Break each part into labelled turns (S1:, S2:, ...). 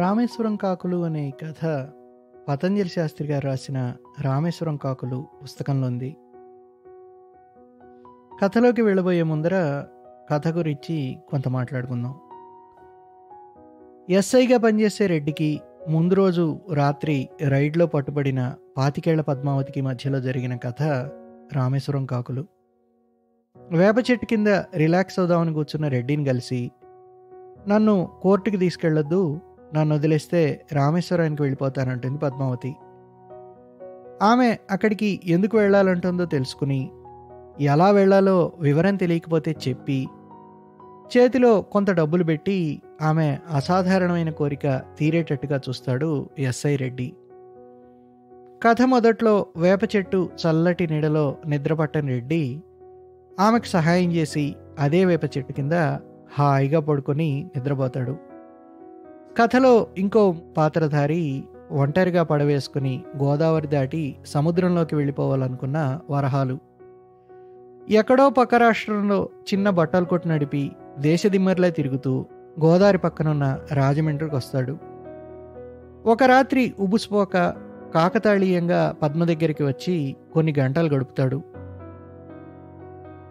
S1: రామేశ్వరం కాకులు అనే కథ పతంజలి శాస్త్రి గారు రాసిన రామేశ్వరం కాకులు పుస్తకంలో ఉంది కథలోకి వెళ్ళబోయే ముందర కథ గురించి కొంత మాట్లాడుకుందాం ఎస్ఐగా పనిచేసే రెడ్డికి ముందు రోజు రాత్రి రైడ్లో పట్టుబడిన పాతికేళ్ల పద్మావతికి మధ్యలో జరిగిన కథ రామేశ్వరం కాకులు వేప చెట్టు కింద రిలాక్స్ అవుదామని కూర్చున్న రెడ్డిని కలిసి నన్ను కోర్టుకి తీసుకెళ్లొద్దు నన్ను వదిలేస్తే రామేశ్వరానికి వెళ్ళిపోతానంటుంది పద్మావతి ఆమె అక్కడికి ఎందుకు వెళ్ళాలంటుందో తెలుసుకుని ఎలా వెళ్లాలో వివరం తెలియకపోతే చెప్పి చేతిలో కొంత డబ్బులు పెట్టి ఆమె అసాధారణమైన కోరిక తీరేటట్టుగా చూస్తాడు ఎస్ఐ రెడ్డి కథ మొదట్లో వేప చెట్టు చల్లటి నీడలో నిద్రపట్టని రెడ్డి ఆమెకు సహాయం చేసి అదే వేప చెట్టు కింద హాయిగా పడుకొని నిద్రపోతాడు కథలో ఇంకో పాత్రధారి ఒంటరిగా పడవేసుకుని గోదావరి దాటి సముద్రంలోకి వెళ్ళిపోవాలనుకున్న వరహాలు ఎక్కడో పక్క రాష్ట్రంలో చిన్న బట్టలు కొట్టు నడిపి దేశదిమ్మర్లే తిరుగుతూ గోదావరి పక్కనున్న రాజమండ్రికి వస్తాడు ఒక రాత్రి ఉబుసుపోక కాకతాళీయంగా పద్మ దగ్గరికి వచ్చి కొన్ని గంటలు గడుపుతాడు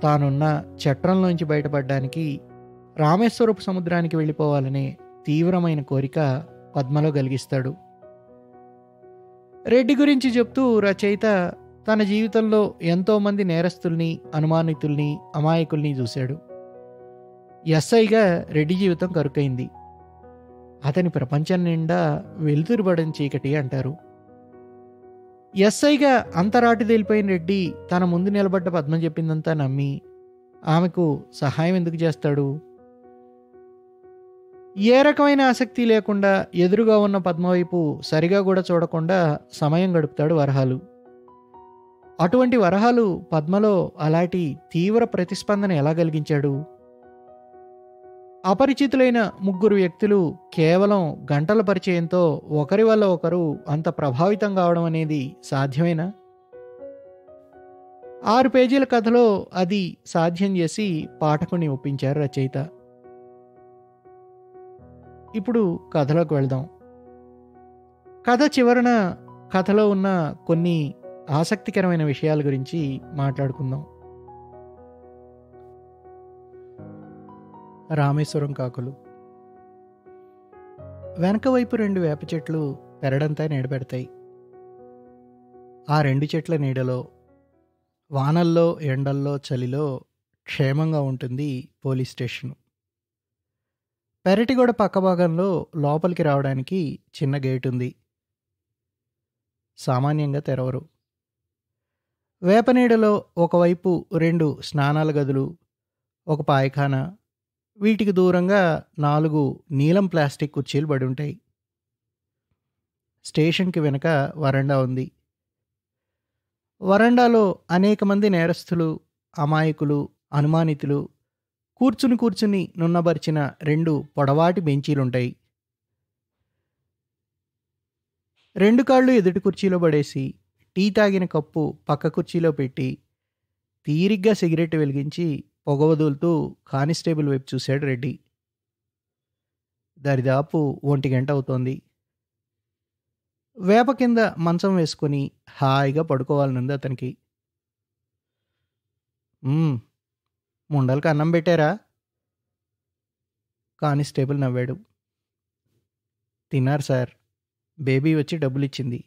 S1: తానున్న చట్రంలోంచి బయటపడడానికి రామేశ్వరపు సముద్రానికి వెళ్ళిపోవాలని తీవ్రమైన కోరిక పద్మలో కలిగిస్తాడు రెడ్డి గురించి చెప్తూ రచయిత తన జీవితంలో ఎంతోమంది నేరస్తుల్ని అనుమానితుల్ని అమాయకుల్ని చూశాడు ఎస్ఐగా రెడ్డి జీవితం కరుకైంది అతని ప్రపంచం నిండా వెలుతురుబడని చీకటి అంటారు ఎస్ఐగా అంతరాటి తేలిపోయిన రెడ్డి తన ముందు నిలబడ్డ పద్మం చెప్పిందంతా నమ్మి ఆమెకు సహాయం ఎందుకు చేస్తాడు ఏ రకమైన ఆసక్తి లేకుండా ఎదురుగా ఉన్న పద్మవైపు సరిగా కూడా చూడకుండా సమయం గడుపుతాడు వరహాలు అటువంటి వరహాలు పద్మలో అలాంటి తీవ్ర ప్రతిస్పందన ఎలా కలిగించాడు అపరిచితులైన ముగ్గురు వ్యక్తులు కేవలం గంటల పరిచయంతో ఒకరి వల్ల ఒకరు అంత ప్రభావితం కావడం అనేది సాధ్యమేనా ఆరు పేజీల కథలో అది సాధ్యం చేసి పాఠకుని ఒప్పించారు రచయిత ఇప్పుడు కథలోకి వెళ్దాం కథ చివరన కథలో ఉన్న కొన్ని ఆసక్తికరమైన విషయాల గురించి మాట్లాడుకుందాం రామేశ్వరం కాకులు వెనక వైపు రెండు వేప చెట్లు పెరడంతా నీడబెడతాయి ఆ రెండు చెట్ల నీడలో వానల్లో ఎండల్లో చలిలో క్షేమంగా ఉంటుంది పోలీస్ స్టేషను పెరటిగోడ పక్క భాగంలో లోపలికి రావడానికి చిన్న గేట్ ఉంది సామాన్యంగా తెరవరు వేపనీడలో ఒకవైపు రెండు స్నానాల గదులు ఒక పాయఖానా వీటికి దూరంగా నాలుగు నీలం ప్లాస్టిక్ కుర్చీలు పడి ఉంటాయి స్టేషన్కి వెనక వరండా ఉంది వరండాలో అనేక మంది నేరస్తులు అమాయకులు అనుమానితులు కూర్చుని కూర్చుని నున్నబరిచిన రెండు పొడవాటి బెంచీలుంటాయి రెండు కాళ్ళు ఎదుటి కుర్చీలో పడేసి టీ తాగిన కప్పు పక్క కుర్చీలో పెట్టి తీరిగ్గా సిగరెట్ వెలిగించి పొగ వదులుతూ కానిస్టేబుల్ వైపు చూశాడు రెడ్డి దరిదాపు ఒంటి గంట అవుతోంది వేప కింద మంచం వేసుకొని హాయిగా పడుకోవాలనుంది అతనికి ముండలకు అన్నం పెట్టారా కానిస్టేబుల్ నవ్వాడు తిన్నారు సార్ బేబీ వచ్చి డబ్బులు ఇచ్చింది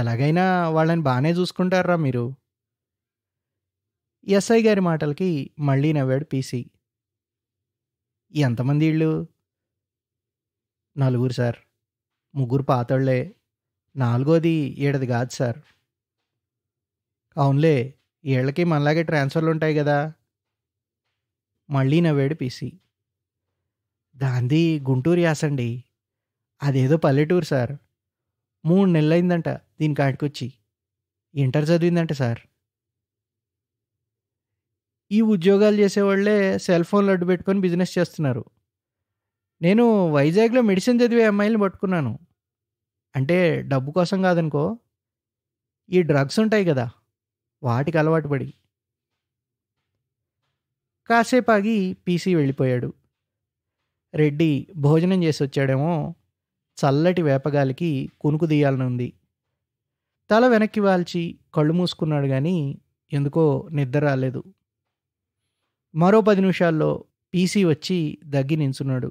S1: ఎలాగైనా వాళ్ళని బాగానే చూసుకుంటారా మీరు ఎస్ఐ గారి మాటలకి మళ్ళీ నవ్వాడు పీసీ ఎంతమంది ఇళ్ళు నలుగురు సార్ ముగ్గురు పాతళ్ళే నాలుగోది ఏడది కాదు సార్ అవునులే వీళ్ళకి మనలాగే ట్రాన్స్ఫర్లు ఉంటాయి కదా మళ్ళీ నవ్వాడు పీసీ దాంది గుంటూరు యాసండి అదేదో పల్లెటూరు సార్ మూడు నెలలైందంట దీని కాడికొచ్చి ఇంటర్ చదివిందంట సార్ ఈ ఉద్యోగాలు చేసేవాళ్ళే సెల్ ఫోన్లు అడ్డు పెట్టుకొని బిజినెస్ చేస్తున్నారు నేను వైజాగ్లో మెడిసిన్ చదివే అమ్మాయిలు పట్టుకున్నాను అంటే డబ్బు కోసం కాదనుకో ఈ డ్రగ్స్ ఉంటాయి కదా వాటికి అలవాటు పడి కాసేపు ఆగి పీసీ వెళ్ళిపోయాడు రెడ్డి భోజనం చేసి వచ్చాడేమో చల్లటి వేపగాలికి కునుకు ఉంది తల వెనక్కి వాల్చి కళ్ళు మూసుకున్నాడు కానీ ఎందుకో నిద్ర రాలేదు మరో పది నిమిషాల్లో పీసీ వచ్చి దగ్గి నించున్నాడు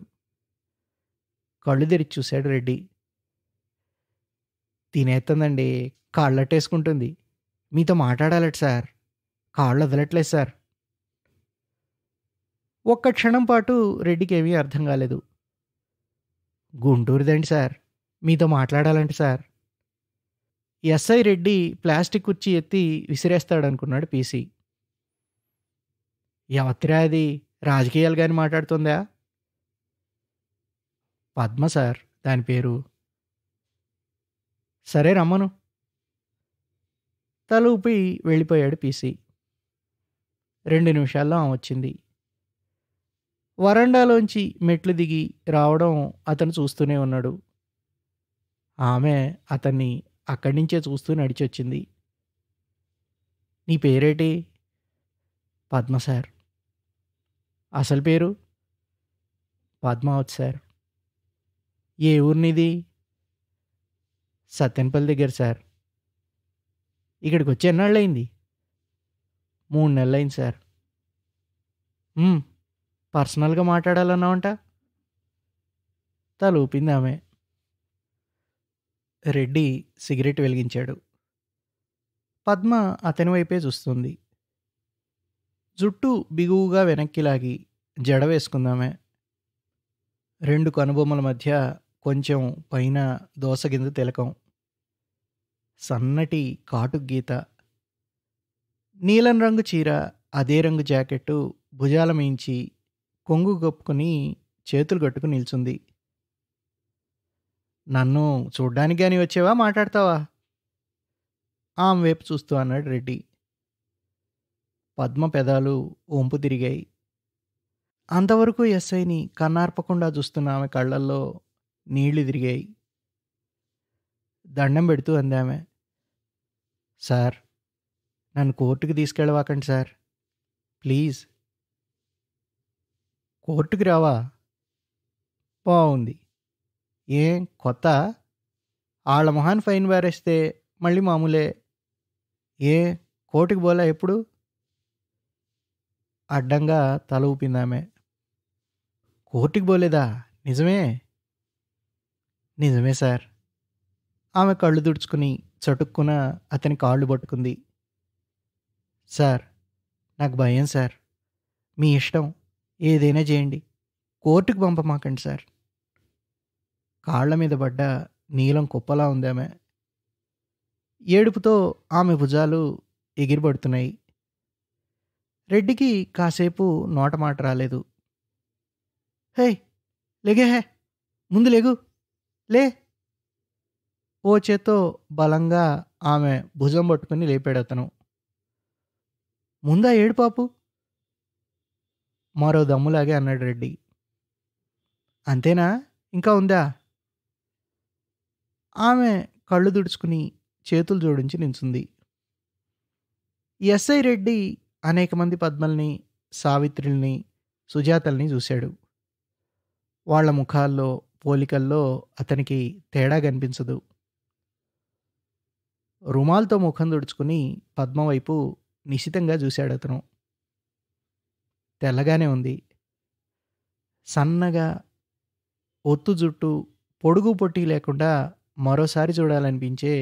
S1: కళ్ళు తెరిచి చూశాడు రెడ్డి తినేస్తుందండి కాళ్ళట్టేసుకుంటుంది మీతో మాట్లాడాలట సార్ కాళ్ళు వదలట్లేదు సార్ ఒక్క క్షణం పాటు రెడ్డికి ఏమీ అర్థం కాలేదు గుంటూరుదండి సార్ మీతో మాట్లాడాలంటే సార్ ఎస్ఐ రెడ్డి ప్లాస్టిక్ కుర్చీ ఎత్తి విసిరేస్తాడనుకున్నాడు పీసీ ఎవత్తిరా అది రాజకీయాలు కానీ మాట్లాడుతుందా పద్మ సార్ దాని పేరు సరే రమ్మను తలూపి వెళ్ళిపోయాడు పీసీ రెండు నిమిషాల్లో ఆమె వచ్చింది వరండాలోంచి మెట్లు దిగి రావడం అతను చూస్తూనే ఉన్నాడు ఆమె అతన్ని అక్కడి నుంచే చూస్తూ నడిచొచ్చింది నీ పేరేటి పద్మ సార్ అసలు పేరు పద్మావత్ సార్ ఏ ఊరినిది సత్యనపల్లి దగ్గర సార్ ఇక్కడికి వచ్చి ఎన్నాళ్ళు అయింది మూడు నెలలు అయింది సార్ పర్సనల్గా మాట్లాడాలన్నావంట తల ఊపింది ఆమె రెడ్డి సిగరెట్ వెలిగించాడు పద్మ అతని వైపే చూస్తుంది జుట్టు బిగువుగా వెనక్కి లాగి జడ వేసుకుందామే రెండు కనుబొమ్మల మధ్య కొంచెం పైన దోస గింజ తిలకం సన్నటి కాటుగీత నీలం రంగు చీర అదే రంగు జాకెట్టు భుజాల మించి కొంగు గొప్పుకొని చేతులు కట్టుకు నిల్చుంది నన్ను చూడ్డానికి కానీ వచ్చేవా మాట్లాడతావా ఆమె వైపు చూస్తూ అన్నాడు రెడ్డి పద్మ పెదాలు ఒంపు తిరిగాయి అంతవరకు ఎస్ఐని కన్నార్పకుండా చూస్తున్న ఆమె కళ్ళల్లో నీళ్లు తిరిగాయి దండం పెడుతూ అందామె సార్ నన్ను కోర్టుకి తీసుకెళ్ళవాకండి సార్ ప్లీజ్ కోర్టుకి రావా బాగుంది ఏం కొత్త వాళ్ళ మొహాన్ ఫైన్ వేరేస్తే మళ్ళీ మామూలే ఏ కోర్టుకి పోలా ఎప్పుడు అడ్డంగా తల ఊపిందామె కోర్టుకి పోలేదా నిజమే నిజమే సార్ ఆమె కళ్ళు దుడుచుకుని చటుక్కున అతని కాళ్ళు పట్టుకుంది సార్ నాకు భయం సార్ మీ ఇష్టం ఏదైనా చేయండి కోర్టుకు పంపమాకండి సార్ కాళ్ల మీద పడ్డ నీలం కుప్పలా ఉందామె ఏడుపుతో ఆమె భుజాలు ఎగిరిపడుతున్నాయి రెడ్డికి కాసేపు నోటమాట రాలేదు హే లెగే హే ముందు లేగు లే ఓ చేతో బలంగా ఆమె భుజం పట్టుకుని లేపాడు అతను ముందా పాపు మరో దమ్ములాగే అన్నాడు రెడ్డి అంతేనా ఇంకా ఉందా ఆమె కళ్ళు దుడుచుకుని చేతులు జోడించి నించుంది ఎస్ఐ రెడ్డి అనేక మంది పద్మల్ని సావిత్రిల్ని సుజాతల్ని చూశాడు వాళ్ళ ముఖాల్లో పోలికల్లో అతనికి తేడా కనిపించదు రుమాల్తో ముఖం తుడుచుకుని పద్మ వైపు నిశితంగా చూశాడు అతను తెల్లగానే ఉంది సన్నగా ఒత్తు జుట్టు పొడుగు పొట్టి లేకుండా మరోసారి చూడాలనిపించే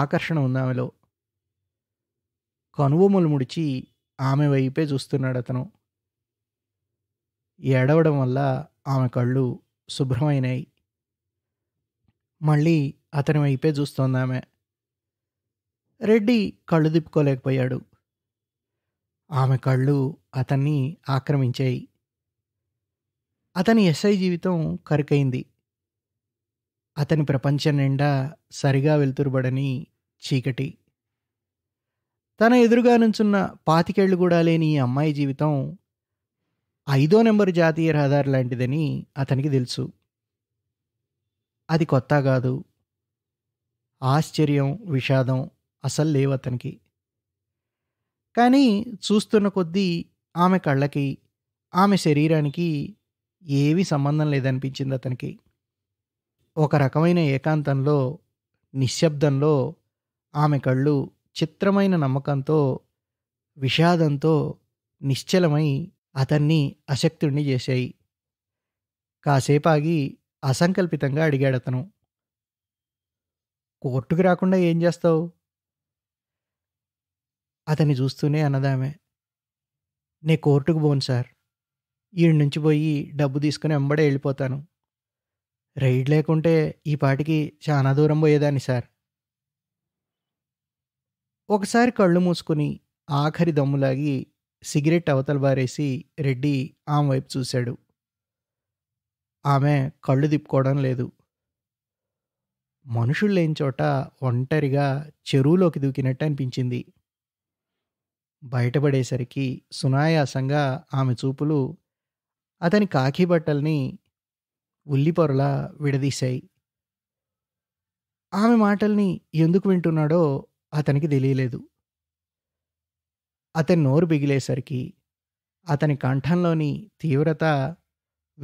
S1: ఆకర్షణ ఉంది ఆమెలో కనువములు ముడిచి ఆమె వైపే చూస్తున్నాడు అతను ఏడవడం వల్ల ఆమె కళ్ళు శుభ్రమైనాయి మళ్ళీ అతని వైపే చూస్తోంది ఆమె రెడ్డి కళ్ళు దిప్పుకోలేకపోయాడు ఆమె కళ్ళు అతన్ని ఆక్రమించాయి అతని ఎస్ఐ జీవితం కరికైంది అతని ప్రపంచం నిండా సరిగా వెలుతురుబడని చీకటి తన ఎదురుగా నుంచున్న పాతికేళ్లు కూడా లేని ఈ అమ్మాయి జీవితం ఐదో నెంబర్ జాతీయ రహదారి లాంటిదని అతనికి తెలుసు అది కొత్త కాదు ఆశ్చర్యం విషాదం అసలు లేవు అతనికి కానీ చూస్తున్న కొద్దీ ఆమె కళ్ళకి ఆమె శరీరానికి ఏవి సంబంధం లేదనిపించింది అతనికి ఒక రకమైన ఏకాంతంలో నిశ్శబ్దంలో ఆమె కళ్ళు చిత్రమైన నమ్మకంతో విషాదంతో నిశ్చలమై అతన్ని అశక్తుణ్ణి చేశాయి కాసేపాగి అసంకల్పితంగా అడిగాడు అతను కోర్టుకు రాకుండా ఏం చేస్తావు అతన్ని చూస్తూనే అన్నదామె నే కోర్టుకు పోను సార్ ఈడి నుంచి పోయి డబ్బు తీసుకుని వెంబడే వెళ్ళిపోతాను రైడ్ లేకుంటే ఈ పాటికి చాలా దూరం పోయేదాన్ని సార్ ఒకసారి కళ్ళు మూసుకుని ఆఖరి దమ్ములాగి సిగరెట్ అవతల బారేసి రెడ్డి ఆమె వైపు చూశాడు ఆమె కళ్ళు తిప్పుకోవడం లేదు మనుషులు లేని చోట ఒంటరిగా చెరువులోకి దూకినట్టు అనిపించింది బయటపడేసరికి సునాయాసంగా ఆమె చూపులు అతని కాకి బట్టల్ని ఉల్లిపొరలా విడదీశాయి ఆమె మాటల్ని ఎందుకు వింటున్నాడో అతనికి తెలియలేదు అతని నోరు బిగిలేసరికి అతని కంఠంలోని తీవ్రత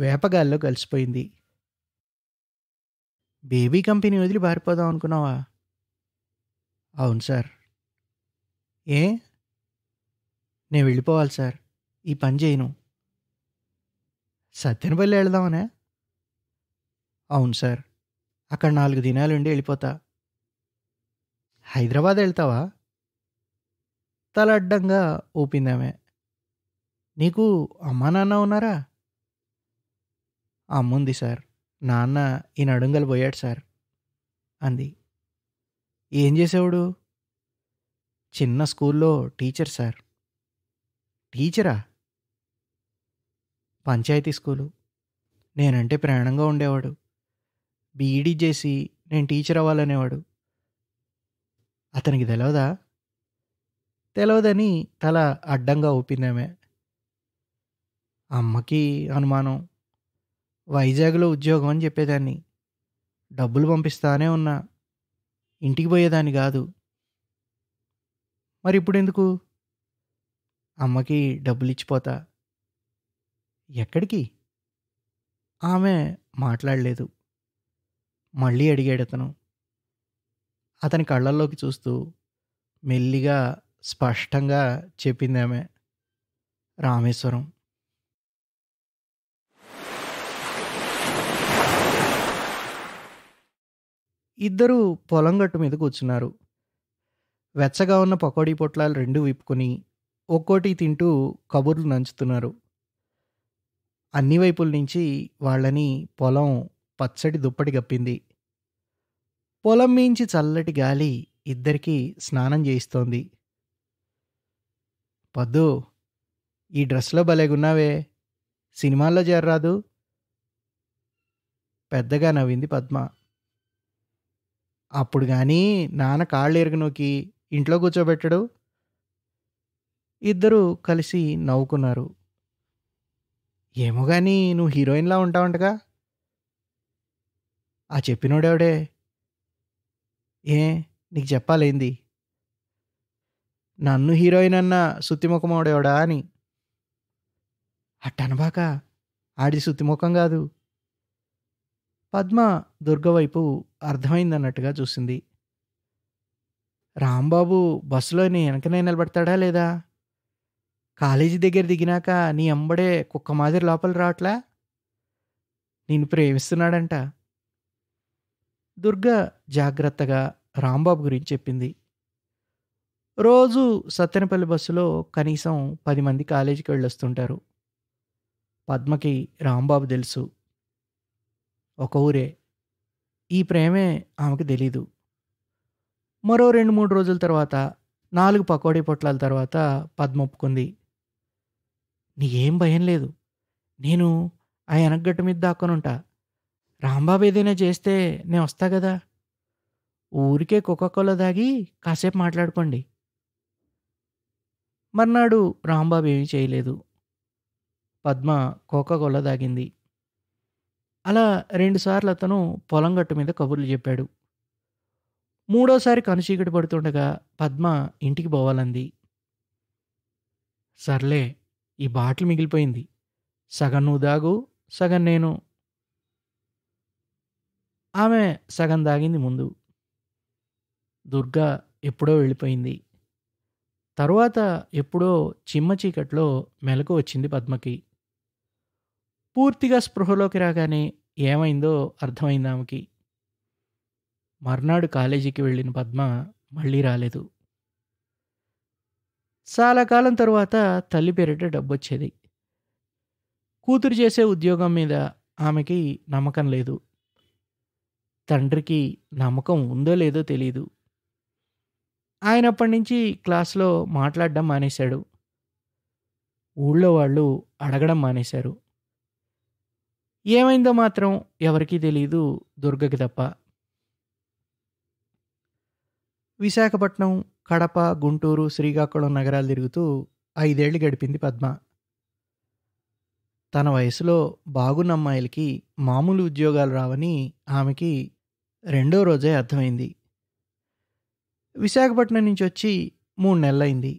S1: వేపగాల్లో కలిసిపోయింది బేబీ కంపెనీ వదిలి పారిపోదాం అనుకున్నావా అవును సార్ ఏ నేను వెళ్ళిపోవాలి సార్ ఈ పని చేయను సత్యనపల్లి వెళదామనే అవును సార్ అక్కడ నాలుగు దినాలు ఉండి వెళ్ళిపోతా హైదరాబాద్ వెళ్తావా తల అడ్డంగా ఊపిందామే నీకు అమ్మా నాన్న ఉన్నారా అమ్ముంది సార్ నాన్న ఈ నడుంగలు పోయాడు సార్ అంది ఏం చేసేవాడు చిన్న స్కూల్లో టీచర్ సార్ టీచరా పంచాయతీ స్కూలు నేనంటే ప్రాణంగా ఉండేవాడు బీఈడీ చేసి నేను టీచర్ అవ్వాలనేవాడు అతనికి తెలవదా తెలవదని తల అడ్డంగా ఊపిందామే అమ్మకి అనుమానం వైజాగ్లో ఉద్యోగం అని చెప్పేదాన్ని డబ్బులు పంపిస్తానే ఉన్నా ఇంటికి పోయేదాన్ని కాదు మరి ఇప్పుడు ఎందుకు అమ్మకి డబ్బులిచ్చిపోతా ఎక్కడికి ఆమె మాట్లాడలేదు మళ్ళీ అడిగాడు అతను అతని కళ్ళల్లోకి చూస్తూ మెల్లిగా స్పష్టంగా చెప్పింది ఆమె రామేశ్వరం ఇద్దరు పొలం గట్టు మీద కూర్చున్నారు వెచ్చగా ఉన్న పకోడీ పొట్లాలు రెండు విప్పుకొని ఒక్కోటి తింటూ కబుర్లు నంచుతున్నారు అన్ని వైపుల నుంచి వాళ్ళని పొలం పచ్చడి దుప్పటి గప్పింది పొలం మించి చల్లటి గాలి ఇద్దరికీ స్నానం చేయిస్తోంది పద్దు ఈ డ్రెస్లో భలేగున్నావే సినిమాల్లో చేర్రాదు పెద్దగా నవ్వింది పద్మ అప్పుడు కానీ నాన్న కాళ్ళు నోకి ఇంట్లో కూర్చోబెట్టడు ఇద్దరూ కలిసి నవ్వుకున్నారు ఏమో కానీ నువ్వు హీరోయిన్లా ఉంటావంటగా ఆ చెప్పినోడెవడే ఏ నీకు చెప్పాలేంది నన్ను హీరోయిన్ అన్న సుత్తిముఖమోడేవడా అని అట్టనబాక ఆడి సుత్తిముఖం కాదు పద్మ దుర్గ వైపు అర్థమైందన్నట్టుగా చూసింది రాంబాబు బస్సులోని వెనకనే నిలబడతాడా లేదా కాలేజీ దగ్గర దిగినాక నీ అంబడే కుక్క మాదిరి లోపల రావట్లా నేను ప్రేమిస్తున్నాడంట దుర్గ జాగ్రత్తగా రాంబాబు గురించి చెప్పింది రోజు సత్తెనపల్లి బస్సులో కనీసం పది మంది కాలేజీకి వెళ్ళొస్తుంటారు పద్మకి రాంబాబు తెలుసు ఒక ఊరే ఈ ప్రేమే ఆమెకు తెలీదు మరో రెండు మూడు రోజుల తర్వాత నాలుగు పకోడీ పొట్లాల తర్వాత పద్మ ఒప్పుకుంది నీకేం భయం లేదు నేను ఆ వెనగట్టు మీద దాక్కనుంటా రాంబాబు ఏదైనా చేస్తే నేను వస్తా కదా ఊరికే కుక్కకొల దాగి కాసేపు మాట్లాడుకోండి మర్నాడు రాంబాబు ఏమీ చేయలేదు పద్మ కోకగొల్ల దాగింది అలా రెండుసార్లు అతను పొలం గట్టు మీద కబుర్లు చెప్పాడు మూడోసారి కనుచీకటి పడుతుండగా పద్మ ఇంటికి పోవాలంది సర్లే ఈ బాటిల్ మిగిలిపోయింది సగం నువ్వు దాగు సగం నేను ఆమె సగం దాగింది ముందు దుర్గా ఎప్పుడో వెళ్ళిపోయింది తరువాత ఎప్పుడో చిమ్మ చీకట్లో మెలకు వచ్చింది పద్మకి పూర్తిగా స్పృహలోకి రాగానే ఏమైందో అర్థమైంది ఆమెకి మర్నాడు కాలేజీకి వెళ్ళిన పద్మ మళ్ళీ రాలేదు చాలా కాలం తర్వాత తల్లి పేరిట డబ్బు వచ్చేది కూతురు చేసే ఉద్యోగం మీద ఆమెకి నమ్మకం లేదు తండ్రికి నమ్మకం ఉందో లేదో తెలియదు ఆయన అప్పటి నుంచి క్లాస్లో మాట్లాడడం మానేశాడు ఊళ్ళో వాళ్ళు అడగడం మానేశారు ఏమైందో మాత్రం ఎవరికీ తెలియదు దుర్గకి తప్ప విశాఖపట్నం కడప గుంటూరు శ్రీకాకుళం నగరాలు తిరుగుతూ ఐదేళ్లు గడిపింది పద్మ తన వయసులో బాగున్న అమ్మాయిలకి మామూలు ఉద్యోగాలు రావని ఆమెకి రెండో రోజే అర్థమైంది విశాఖపట్నం నుంచి వచ్చి మూడు నెలలైంది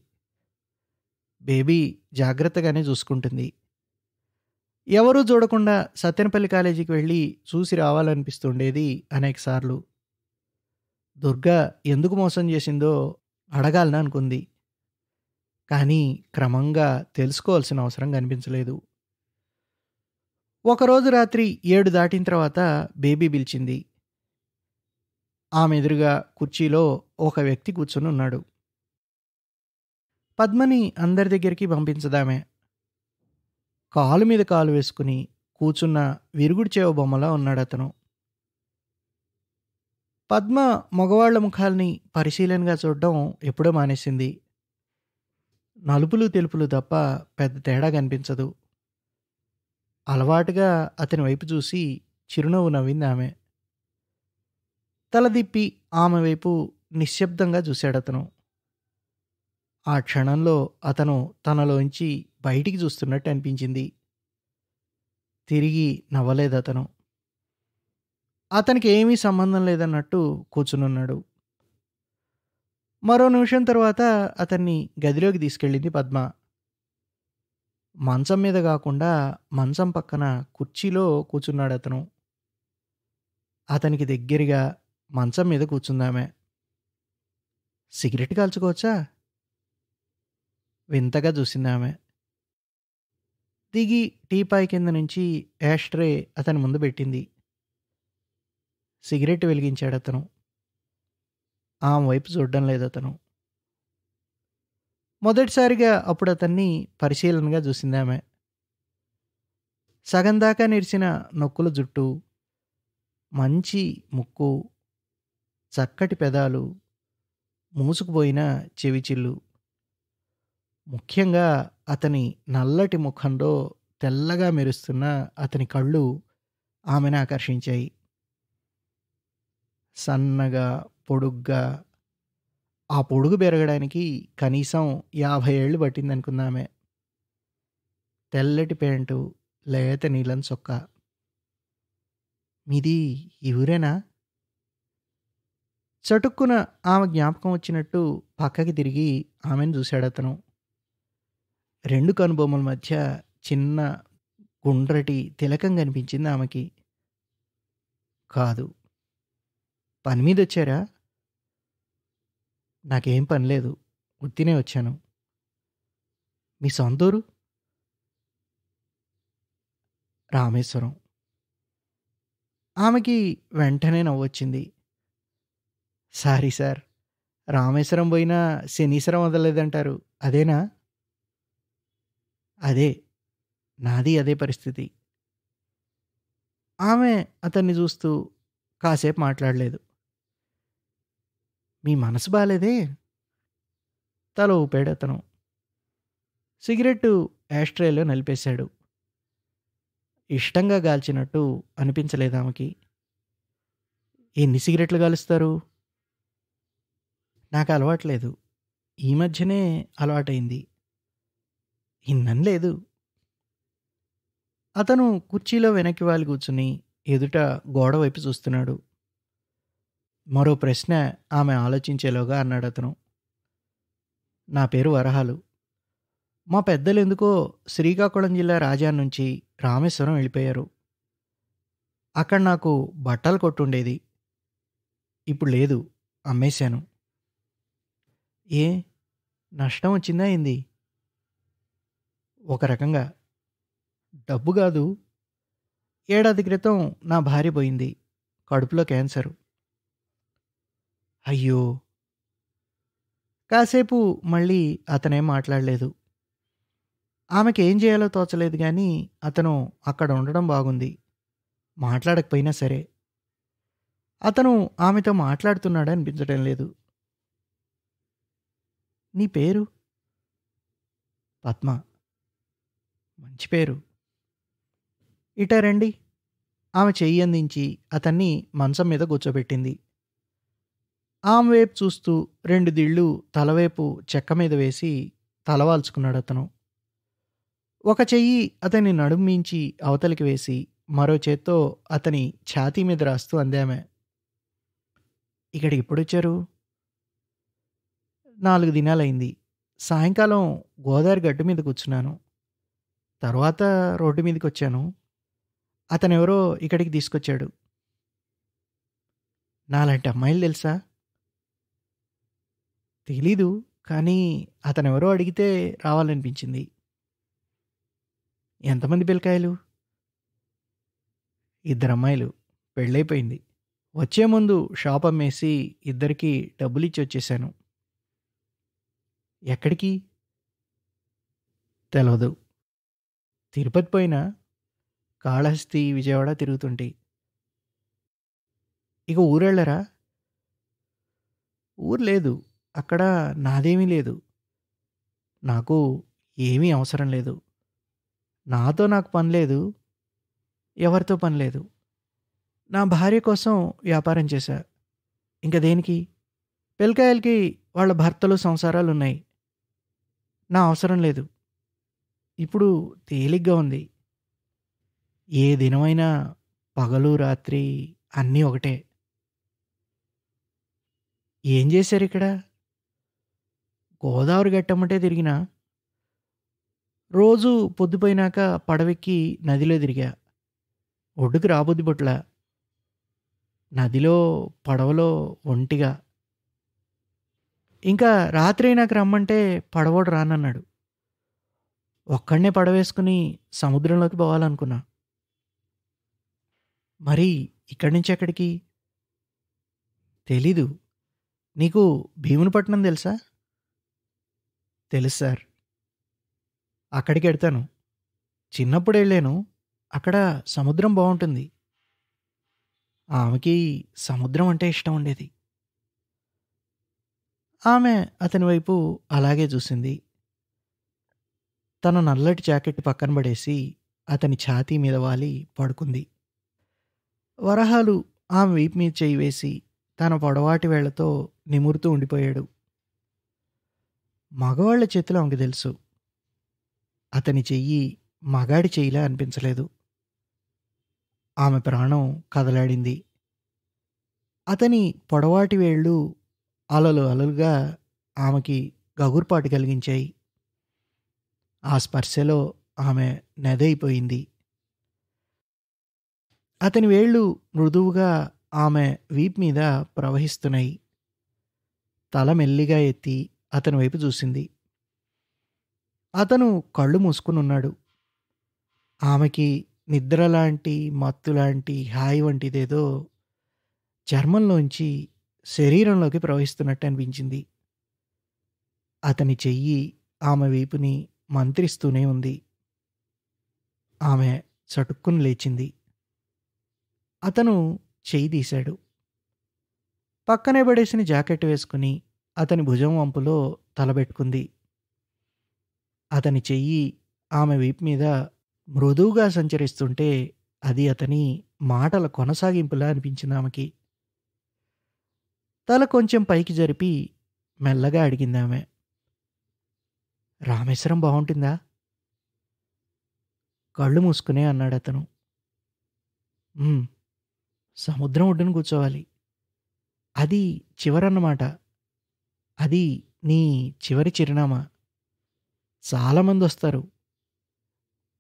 S1: బేబీ జాగ్రత్తగానే చూసుకుంటుంది ఎవరూ చూడకుండా సత్యనపల్లి కాలేజీకి వెళ్ళి చూసి రావాలనిపిస్తుండేది అనేకసార్లు దుర్గా ఎందుకు మోసం చేసిందో అడగాలని అనుకుంది కానీ క్రమంగా తెలుసుకోవాల్సిన అవసరం కనిపించలేదు ఒకరోజు రాత్రి ఏడు దాటిన తర్వాత బేబీ పిలిచింది ఆమె ఎదురుగా కుర్చీలో ఒక వ్యక్తి కూర్చొని ఉన్నాడు పద్మని అందరి దగ్గరికి పంపించదామే కాలు మీద కాలు వేసుకుని కూర్చున్న విరుగుడు చేవ బొమ్మలా ఉన్నాడు అతను పద్మ మగవాళ్ల ముఖాల్ని పరిశీలనగా చూడడం ఎప్పుడో మానేసింది నలుపులు తెలుపులు తప్ప పెద్ద తేడా కనిపించదు అలవాటుగా అతని వైపు చూసి చిరునవ్వు నవ్వింది ఆమె తలదిప్పి ఆమె వైపు నిశ్శబ్దంగా చూశాడతను ఆ క్షణంలో అతను తనలోంచి బయటికి చూస్తున్నట్టు అనిపించింది తిరిగి నవ్వలేదతను అతనికి ఏమీ సంబంధం లేదన్నట్టు కూర్చునున్నాడు మరో నిమిషం తర్వాత అతన్ని గదిలోకి తీసుకెళ్ళింది పద్మ మంచం మీద కాకుండా మంచం పక్కన కుర్చీలో కూర్చున్నాడు అతను అతనికి దగ్గరగా మంచం మీద కూర్చుందామే సిగరెట్ కాల్చుకోవచ్చా వింతగా చూసిందామె దిగి టీపాయ్ కింద నుంచి యాష్ట్రే అతని ముందు పెట్టింది సిగరెట్ వెలిగించాడు అతను ఆమె వైపు చూడడం లేదు అతను మొదటిసారిగా అప్పుడు అతన్ని పరిశీలనగా చూసింది ఆమె సగం దాకా నిరిచిన నొక్కుల జుట్టు మంచి ముక్కు చక్కటి పెదాలు మూసుకుపోయిన చెవిచిల్లు ముఖ్యంగా అతని నల్లటి ముఖంలో తెల్లగా మెరుస్తున్న అతని కళ్ళు ఆమెను ఆకర్షించాయి సన్నగా పొడుగ్గా ఆ పొడుగు పెరగడానికి కనీసం యాభై ఏళ్ళు పట్టింది అనుకుందామే తెల్లటి పెయింటు లేత నీలం చొక్క మీది ఇవురేనా చటుక్కున ఆమె జ్ఞాపకం వచ్చినట్టు పక్కకి తిరిగి ఆమెను చూశాడు అతను రెండు కనుబొమ్మల మధ్య చిన్న గుండ్రటి తిలకం కనిపించింది ఆమెకి కాదు పని మీద వచ్చారా నాకేం పని లేదు ఉత్తినే వచ్చాను మీ సొంతూరు రామేశ్వరం ఆమెకి వెంటనే నవ్వొచ్చింది సారీ సార్ రామేశ్వరం పోయినా శనీశ్వరం వదలలేదంటారు అదేనా అదే నాది అదే పరిస్థితి ఆమె అతన్ని చూస్తూ కాసేపు మాట్లాడలేదు మీ మనసు బాలేదే తల ఊపాడు అతను సిగరెట్టు యాస్ట్రేలో నిలిపేశాడు ఇష్టంగా గాల్చినట్టు అనిపించలేదు ఆమెకి ఎన్ని సిగరెట్లు గాలుస్తారు నాకు అలవాట్లేదు ఈ మధ్యనే అలవాటైంది ఇన్నం లేదు అతను కుర్చీలో వెనక్కి వాళ్ళు కూర్చుని ఎదుట గోడ వైపు చూస్తున్నాడు మరో ప్రశ్న ఆమె ఆలోచించేలోగా అన్నాడు అతను నా పేరు వరహాలు మా పెద్దలు ఎందుకో శ్రీకాకుళం జిల్లా రాజా నుంచి రామేశ్వరం వెళ్ళిపోయారు అక్కడ నాకు బట్టలు కొట్టుండేది ఇప్పుడు లేదు అమ్మేశాను ఏ నష్టం వచ్చిందా ఏంది ఒక రకంగా డబ్బు కాదు ఏడాది క్రితం నా భార్య పోయింది కడుపులో క్యాన్సరు అయ్యో కాసేపు మళ్ళీ అతనేం మాట్లాడలేదు ఆమెకి ఏం చేయాలో తోచలేదు కానీ అతను అక్కడ ఉండడం బాగుంది మాట్లాడకపోయినా సరే అతను ఆమెతో మాట్లాడుతున్నాడు అనిపించడం లేదు నీ పేరు పద్మ మంచి పేరు రండి ఆమె చెయ్యి అందించి అతన్ని మంచం మీద కూర్చోబెట్టింది ఆమె వైపు చూస్తూ రెండు దిళ్ళు తలవైపు చెక్క మీద వేసి తలవాల్చుకున్నాడు అతను ఒక చెయ్యి అతని నడుమించి అవతలికి వేసి మరో చేత్తో అతని ఛాతీ మీద రాస్తూ అందామె ఇక్కడికి వచ్చారు నాలుగు దినాలైంది సాయంకాలం గోదావరి గడ్డు మీద కూర్చున్నాను తర్వాత రోడ్డు మీదకి వచ్చాను అతనెవరో ఇక్కడికి తీసుకొచ్చాడు నాలాంటి అమ్మాయిలు తెలుసా తెలీదు కానీ అతను ఎవరో అడిగితే రావాలనిపించింది ఎంతమంది పిల్లకాయలు ఇద్దరు అమ్మాయిలు పెళ్ళైపోయింది వచ్చే ముందు షాప్ అమ్మేసి ఇద్దరికి డబ్బులు ఇచ్చి వచ్చేసాను ఎక్కడికి తెలవదు తిరుపతి పోయిన కాళహస్తి విజయవాడ తిరుగుతుంటే ఇక ఊరెళ్ళరా ఊరు లేదు అక్కడ నాదేమీ లేదు నాకు ఏమీ అవసరం లేదు నాతో నాకు పని లేదు ఎవరితో పని లేదు నా భార్య కోసం వ్యాపారం చేశా ఇంకా దేనికి పిల్లకాయలకి వాళ్ళ భర్తలు సంసారాలు ఉన్నాయి నా అవసరం లేదు ఇప్పుడు తేలిగ్గా ఉంది ఏ దినమైనా పగలు రాత్రి అన్నీ ఒకటే ఏం చేశారు ఇక్కడ గోదావరి గట్టమ్మటే తిరిగిన రోజు పొద్దుపోయినాక పడవెక్కి నదిలో తిరిగా ఒడ్డుకు రాబొద్దు బొట్ల నదిలో పడవలో ఒంటిగా ఇంకా రాత్రి నాకు రమ్మంటే పడవడు రానన్నాడు ఒక్కడనే పడవేసుకుని సముద్రంలోకి పోవాలనుకున్నా మరి ఇక్కడి నుంచి ఎక్కడికి తెలీదు నీకు భీమునిపట్నం తెలుసా తెలుసు సార్ అక్కడికి వెడతాను చిన్నప్పుడు వెళ్ళాను అక్కడ సముద్రం బాగుంటుంది ఆమెకి సముద్రం అంటే ఇష్టం ఉండేది ఆమె అతని వైపు అలాగే చూసింది తన నల్లటి జాకెట్ పక్కన పడేసి అతని ఛాతీ మీద వాలి పడుకుంది వరహాలు ఆమె వీపు మీద చేయి వేసి తన పొడవాటి వేళ్లతో నిమురుతూ ఉండిపోయాడు మగవాళ్ల చేతిలో ఆమెకు తెలుసు అతని చెయ్యి మగాడి చెయ్యిలా అనిపించలేదు ఆమె ప్రాణం కదలాడింది అతని పొడవాటి వేళ్ళు అలలు అలలుగా ఆమెకి గగుర్పాటు కలిగించాయి ఆ స్పర్శలో ఆమె నెదైపోయింది అతని వేళ్ళు మృదువుగా ఆమె వీప్ మీద ప్రవహిస్తున్నాయి తల మెల్లిగా ఎత్తి అతని వైపు చూసింది అతను కళ్ళు మూసుకుని ఉన్నాడు ఆమెకి నిద్ర లాంటి మత్తు లాంటి హాయి వంటిదేదో చర్మంలోంచి శరీరంలోకి ప్రవహిస్తున్నట్టు అనిపించింది అతని చెయ్యి ఆమె వైపుని మంత్రిస్తూనే ఉంది ఆమె చటుక్కుని లేచింది అతను చెయ్యి తీశాడు పక్కనే పడేసిన జాకెట్ వేసుకుని అతని భుజం వంపులో తలబెట్టుకుంది అతని చెయ్యి ఆమె వీపు మీద మృదువుగా సంచరిస్తుంటే అది అతని మాటల కొనసాగింపులా అనిపించింది ఆమెకి తల కొంచెం పైకి జరిపి మెల్లగా అడిగింది ఆమె రామేశ్వరం బాగుంటుందా కళ్ళు మూసుకునే అన్నాడు అతను సముద్రం ఒడ్డున కూర్చోవాలి అది చివరన్నమాట అది నీ చివరి చిరునామా చాలామంది వస్తారు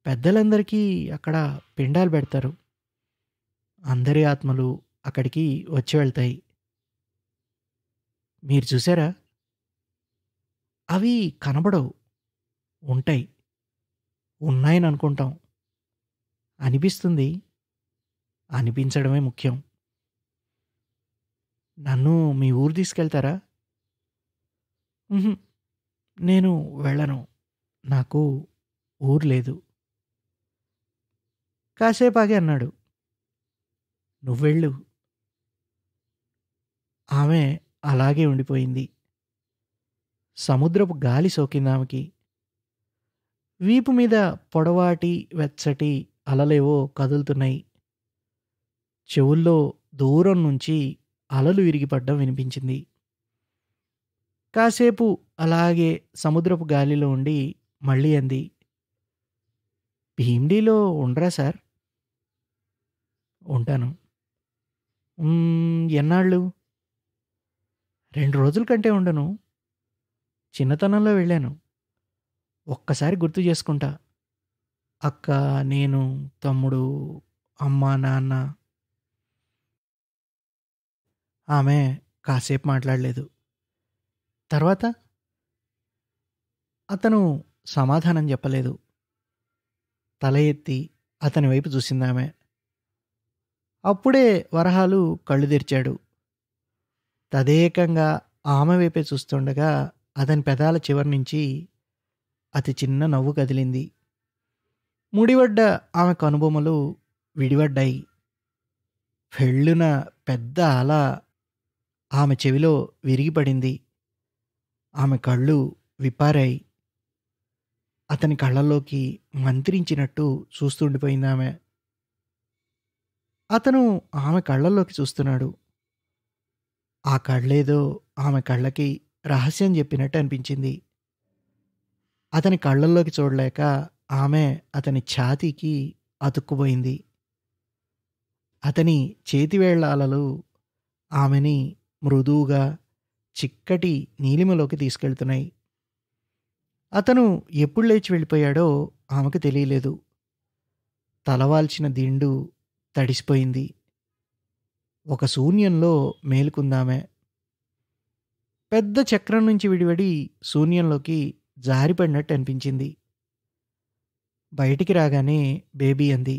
S1: పెద్దలందరికీ అక్కడ పిండాలు పెడతారు అందరి ఆత్మలు అక్కడికి వచ్చి వెళ్తాయి మీరు చూసారా అవి కనబడవు ఉంటాయి ఉన్నాయని అనుకుంటాం అనిపిస్తుంది అనిపించడమే ముఖ్యం నన్ను మీ ఊరు తీసుకెళ్తారా నేను వెళ్ళను. నాకు ఊరు లేదు. కాసేపాగి అన్నాడు. నువ్వెళ్ళు. ఆమె అలాగే ఉండిపోయింది. సముద్రపు గాలి సోకిందామెకి. వీపు మీద పొడవాటి, వెచ్చటి అలలేవో కదులుతున్నాయి. చెవుల్లో దూరం నుంచి అలలు విరిగిపడ్డం వినిపించింది. కాసేపు అలాగే సముద్రపు గాలిలో ఉండి మళ్ళీ అంది భీమిడీలో ఉండరా సార్ ఉంటాను ఎన్నాళ్ళు రెండు రోజుల కంటే ఉండను చిన్నతనంలో వెళ్ళాను ఒక్కసారి గుర్తు చేసుకుంటా అక్క నేను తమ్ముడు అమ్మ నాన్న ఆమె కాసేపు మాట్లాడలేదు తర్వాత అతను సమాధానం చెప్పలేదు తల ఎత్తి అతని వైపు చూసిందామె అప్పుడే వరహాలు కళ్ళు తెరిచాడు తదేకంగా ఆమె వైపే చూస్తుండగా అతని పెదాల చివరి నుంచి అతి చిన్న నవ్వు కదిలింది ముడివడ్డ ఆమె కనుబొమ్మలు విడివడ్డాయి పెళ్ళున పెద్ద అల ఆమె చెవిలో విరిగిపడింది ఆమె కళ్ళు విపారాయి అతని కళ్ళల్లోకి మంత్రించినట్టు చూస్తుండిపోయింది ఆమె అతను ఆమె కళ్ళల్లోకి చూస్తున్నాడు ఆ కళ్ళేదో ఆమె కళ్ళకి రహస్యం చెప్పినట్టు అనిపించింది అతని కళ్ళల్లోకి చూడలేక ఆమె అతని ఛాతీకి అతుక్కుపోయింది అతని చేతివేళ్ల అలలు ఆమెని మృదువుగా చిక్కటి నీలిమలోకి తీసుకెళ్తున్నాయి అతను ఎప్పుడు లేచి వెళ్ళిపోయాడో ఆమెకు తెలియలేదు తలవాల్చిన దిండు తడిసిపోయింది ఒక శూన్యంలో మేలుకుందామే పెద్ద చక్రం నుంచి విడివడి శూన్యంలోకి జారిపడినట్టు అనిపించింది బయటికి రాగానే బేబీ అంది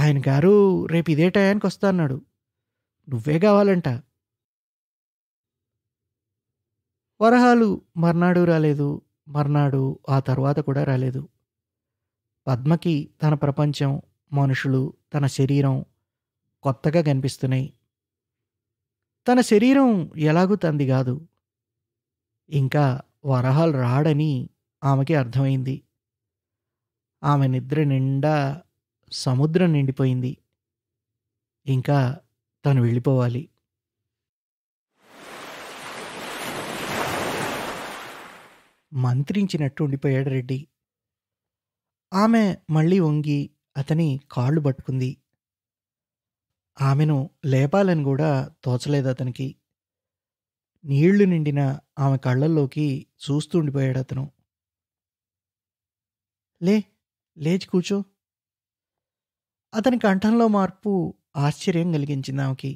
S1: ఆయన గారు రేపు ఇదే టయానికి వస్తా అన్నాడు నువ్వే కావాలంట వరహాలు మర్నాడు రాలేదు మర్నాడు ఆ తర్వాత కూడా రాలేదు పద్మకి తన ప్రపంచం మనుషులు తన శరీరం కొత్తగా కనిపిస్తున్నాయి తన శరీరం ఎలాగూ తంది కాదు ఇంకా వరహాలు రాడని ఆమెకి అర్థమైంది ఆమె నిద్ర నిండా సముద్రం నిండిపోయింది ఇంకా తను వెళ్ళిపోవాలి మంత్రించినట్టు ఉండిపోయాడు రెడ్డి ఆమె మళ్ళీ వంగి అతని కాళ్ళు పట్టుకుంది ఆమెను లేపాలని కూడా తోచలేదు అతనికి నీళ్లు నిండిన ఆమె కళ్ళల్లోకి చూస్తూ ఉండిపోయాడు అతను లే లేచి కూచో అతని కంఠంలో మార్పు ఆశ్చర్యం కలిగించింది ఆమెకి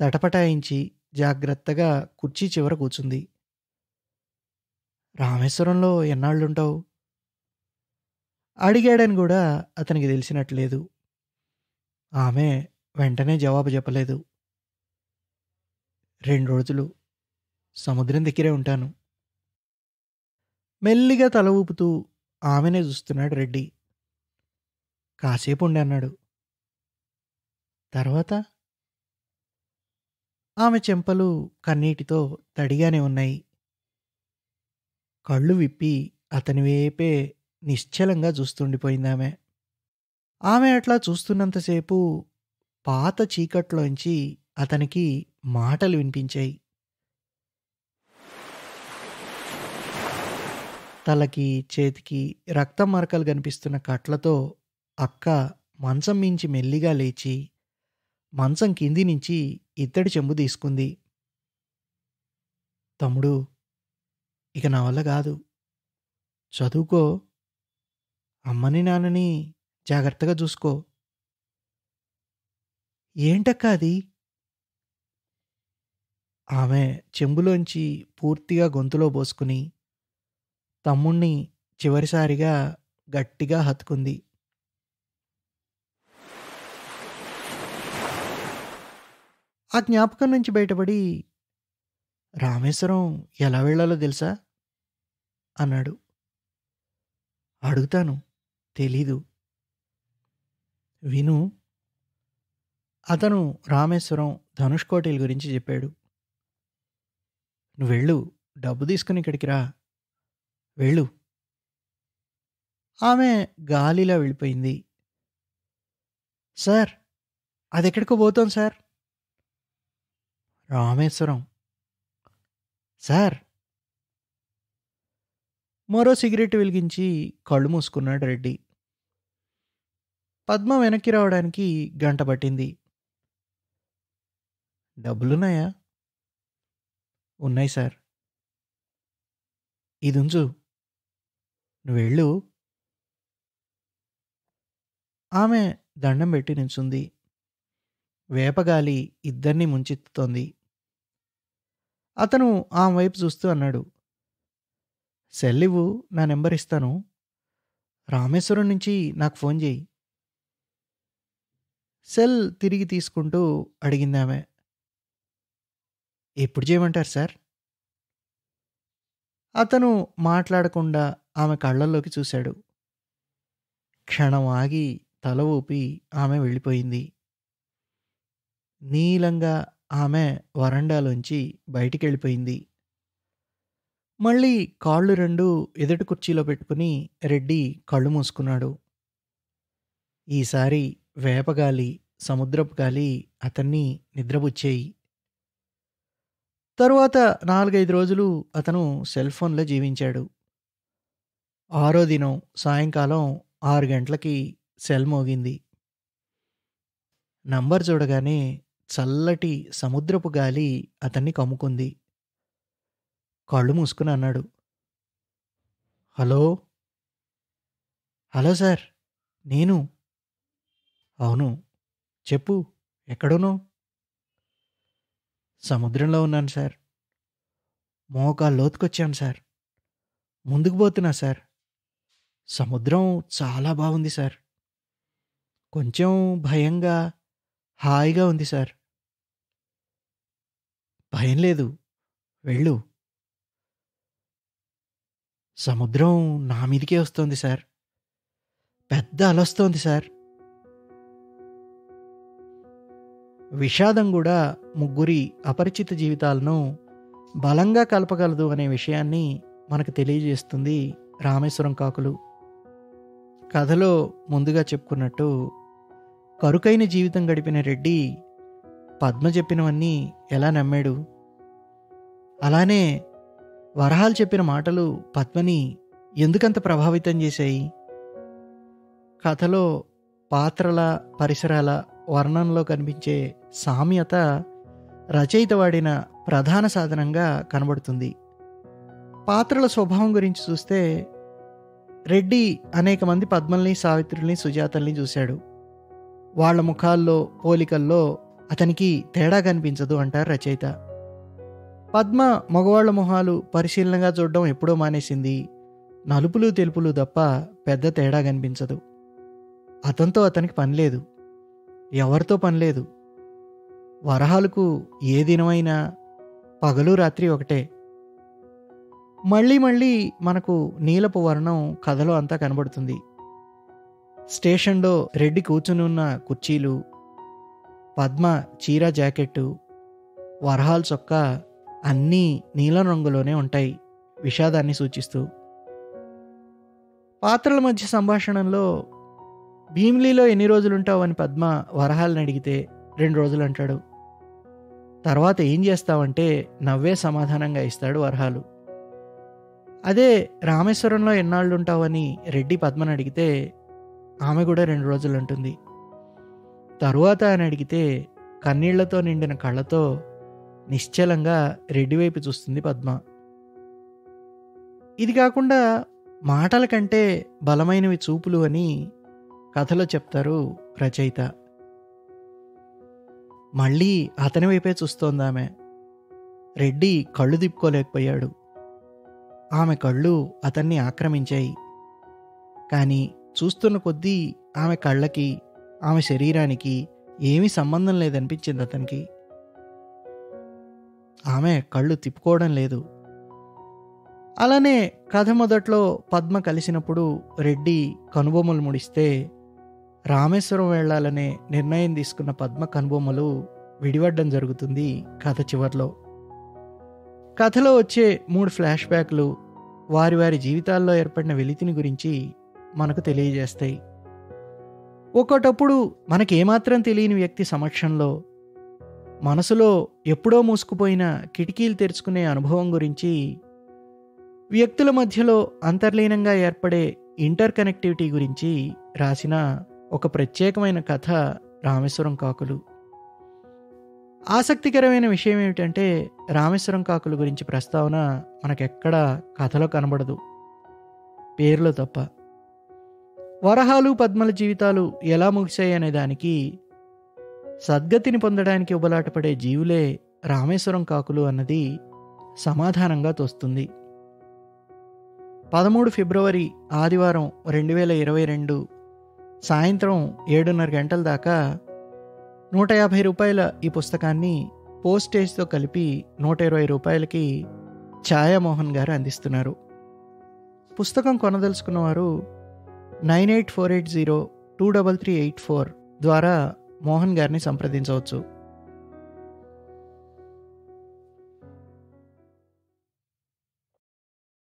S1: తటపటాయించి జాగ్రత్తగా కుర్చీ చివర కూర్చుంది రామేశ్వరంలో ఎన్నాళ్ళుంటావు అడిగాడని కూడా అతనికి తెలిసినట్లేదు ఆమె వెంటనే జవాబు చెప్పలేదు రెండు రోజులు సముద్రం దగ్గరే ఉంటాను మెల్లిగా తల ఊపుతూ ఆమెనే చూస్తున్నాడు రెడ్డి కాసేపు ఉండి అన్నాడు తర్వాత ఆమె చెంపలు కన్నీటితో తడిగానే ఉన్నాయి కళ్ళు విప్పి అతని వైపే నిశ్చలంగా చూస్తుండిపోయిందామె ఆమె అట్లా చూస్తున్నంతసేపు పాత చీకట్లోంచి అతనికి మాటలు వినిపించాయి తలకి చేతికి రక్తం మరకలు కనిపిస్తున్న కట్లతో అక్క మంచం మించి మెల్లిగా లేచి మంచం కింది నుంచి ఇత్తడి చెంబు తీసుకుంది తమ్ముడు ఇక నా వల్ల కాదు చదువుకో అమ్మని నాన్నని జాగ్రత్తగా చూసుకో ఏంటక్క అది ఆమె చెంబులోంచి పూర్తిగా గొంతులో పోసుకుని తమ్ముణ్ణి చివరిసారిగా గట్టిగా హత్తుకుంది ఆ జ్ఞాపకం నుంచి బయటపడి రామేశ్వరం ఎలా వెళ్ళాలో తెలుసా అన్నాడు అడుగుతాను తెలీదు విను అతను రామేశ్వరం ధనుష్ కోటిల్ గురించి చెప్పాడు నువ్వు వెళ్ళు డబ్బు తీసుకుని ఇక్కడికి రా వెళ్ళు ఆమె గాలిలా వెళ్ళిపోయింది సార్ అది ఎక్కడికో పోతాం సార్ రామేశ్వరం సార్ మరో సిగరెట్ వెలిగించి కళ్ళు మూసుకున్నాడు రెడ్డి పద్మ వెనక్కి రావడానికి గంట పట్టింది డబ్బులున్నాయా ఉన్నాయి సార్ ఇది ఉంచు నువ్వెళ్ళు ఆమె దండం పెట్టి నించుంది వేపగాలి ఇద్దరిని ముంచెత్తుతోంది అతను ఆ వైపు చూస్తూ అన్నాడు ఇవ్వు నా నెంబర్ ఇస్తాను రామేశ్వరం నుంచి నాకు ఫోన్ చేయి సెల్ తిరిగి తీసుకుంటూ అడిగింది ఆమె ఎప్పుడు చేయమంటారు సార్ అతను మాట్లాడకుండా ఆమె కళ్ళల్లోకి చూశాడు క్షణం ఆగి తల ఊపి ఆమె వెళ్ళిపోయింది నీలంగా ఆమె వరండాలోంచి బయటికెళ్ళిపోయింది. మళ్ళీ కాళ్ళు రెండు ఎదుటి కుర్చీలో పెట్టుకుని రెడ్డి కళ్ళు మూసుకున్నాడు. ఈసారి వేపగాలి, సముద్రపు గాలి అతన్ని నిద్రబుచ్చేయి. తరువాత నాలుగైదు రోజులు అతను సెల్ ఫోన్లో జీవించాడు. ఆరో దినం సాయంకాలం ఆరు గంటలకి సెల్ మోగింది. నంబర్ చూడగానే చల్లటి సముద్రపు గాలి అతన్ని కమ్ముకుంది కళ్ళు మూసుకుని అన్నాడు హలో హలో సార్ నేను అవును చెప్పు ఎక్కడును సముద్రంలో ఉన్నాను సార్ మోకా లోతుకొచ్చాను సార్ ముందుకు పోతున్నా సార్ సముద్రం చాలా బాగుంది సార్ కొంచెం భయంగా హాయిగా ఉంది సార్ భయం లేదు వెళ్ళు సముద్రం నా మీదికే వస్తోంది సార్ పెద్ద అలొస్తోంది సార్ విషాదం కూడా ముగ్గురి అపరిచిత జీవితాలను బలంగా కలపగలదు అనే విషయాన్ని మనకు తెలియజేస్తుంది రామేశ్వరం కాకులు కథలో ముందుగా చెప్పుకున్నట్టు కరుకైన జీవితం గడిపిన రెడ్డి పద్మ చెప్పినవన్నీ ఎలా నమ్మాడు అలానే వరహాలు చెప్పిన మాటలు పద్మని ఎందుకంత ప్రభావితం చేశాయి కథలో పాత్రల పరిసరాల వర్ణనలో కనిపించే సామ్యత రచయిత వాడిన ప్రధాన సాధనంగా కనబడుతుంది పాత్రల స్వభావం గురించి చూస్తే రెడ్డి అనేక మంది పద్మల్ని సావిత్రుల్ని సుజాతల్ని చూశాడు వాళ్ళ ముఖాల్లో పోలికల్లో అతనికి తేడా కనిపించదు అంటారు రచయిత పద్మ మగవాళ్ల మొహాలు పరిశీలనగా చూడడం ఎప్పుడో మానేసింది నలుపులు తెలుపులు తప్ప పెద్ద తేడా కనిపించదు అతనితో అతనికి పనిలేదు ఎవరితో పనిలేదు వరహాలకు ఏ దినమైనా పగలు రాత్రి ఒకటే మళ్ళీ మళ్ళీ మనకు నీలపు వర్ణం కథలో అంతా కనబడుతుంది స్టేషన్లో రెడ్డి కూర్చుని ఉన్న కుర్చీలు పద్మ చీర జాకెట్టు వర్హాల్ చొక్క అన్నీ నీలం రంగులోనే ఉంటాయి విషాదాన్ని సూచిస్తూ పాత్రల మధ్య సంభాషణలో భీమిలీలో ఎన్ని రోజులుంటావు అని పద్మ వరహాలను అడిగితే రెండు రోజులు అంటాడు తర్వాత ఏం చేస్తావంటే నవ్వే సమాధానంగా ఇస్తాడు వరహాలు అదే రామేశ్వరంలో ఎన్నాళ్ళు ఉంటావని రెడ్డి పద్మను అడిగితే ఆమె కూడా రెండు రోజులు ఉంటుంది తరువాత ఆయన అడిగితే కన్నీళ్లతో నిండిన కళ్ళతో నిశ్చలంగా రెడ్డి వైపు చూస్తుంది పద్మ ఇది కాకుండా మాటల కంటే బలమైనవి చూపులు అని కథలో చెప్తారు రచయిత మళ్ళీ అతని వైపే చూస్తోందామె రెడ్డి కళ్ళు దిప్పుకోలేకపోయాడు ఆమె కళ్ళు అతన్ని ఆక్రమించాయి కానీ చూస్తున్న కొద్దీ ఆమె కళ్ళకి ఆమె శరీరానికి ఏమీ సంబంధం లేదనిపించింది అతనికి ఆమె కళ్ళు తిప్పుకోవడం లేదు అలానే కథ మొదట్లో పద్మ కలిసినప్పుడు రెడ్డి కనుబొమ్మలు ముడిస్తే రామేశ్వరం వెళ్లాలనే నిర్ణయం తీసుకున్న పద్మ కనుబొమ్మలు విడివడ్డం జరుగుతుంది కథ చివరిలో కథలో వచ్చే మూడు ఫ్లాష్ బ్యాక్లు వారి వారి జీవితాల్లో ఏర్పడిన వెలితిని గురించి మనకు తెలియజేస్తాయి ఒకటప్పుడు మనకేమాత్రం తెలియని వ్యక్తి సమక్షంలో మనసులో ఎప్పుడో మూసుకుపోయిన కిటికీలు తెరుచుకునే అనుభవం గురించి వ్యక్తుల మధ్యలో అంతర్లీనంగా ఏర్పడే ఇంటర్ కనెక్టివిటీ గురించి రాసిన ఒక ప్రత్యేకమైన కథ రామేశ్వరం కాకులు ఆసక్తికరమైన విషయం ఏమిటంటే రామేశ్వరం కాకులు గురించి ప్రస్తావన మనకెక్కడా కథలో కనబడదు పేర్లు తప్ప వరహాలు పద్మల జీవితాలు ఎలా ముగిశాయనే దానికి సద్గతిని పొందడానికి ఉబలాటపడే జీవులే రామేశ్వరం కాకులు అన్నది సమాధానంగా తోస్తుంది పదమూడు ఫిబ్రవరి ఆదివారం రెండు వేల ఇరవై రెండు సాయంత్రం ఏడున్నర గంటల దాకా నూట యాభై రూపాయల ఈ పుస్తకాన్ని పోస్టేజ్తో కలిపి నూట ఇరవై రూపాయలకి ఛాయామోహన్ గారు అందిస్తున్నారు పుస్తకం కొనదలుచుకున్నవారు nine eight four eight zero two double three eight four ద్వారా మోహన్ గారిని సంప్రదించవచ్చు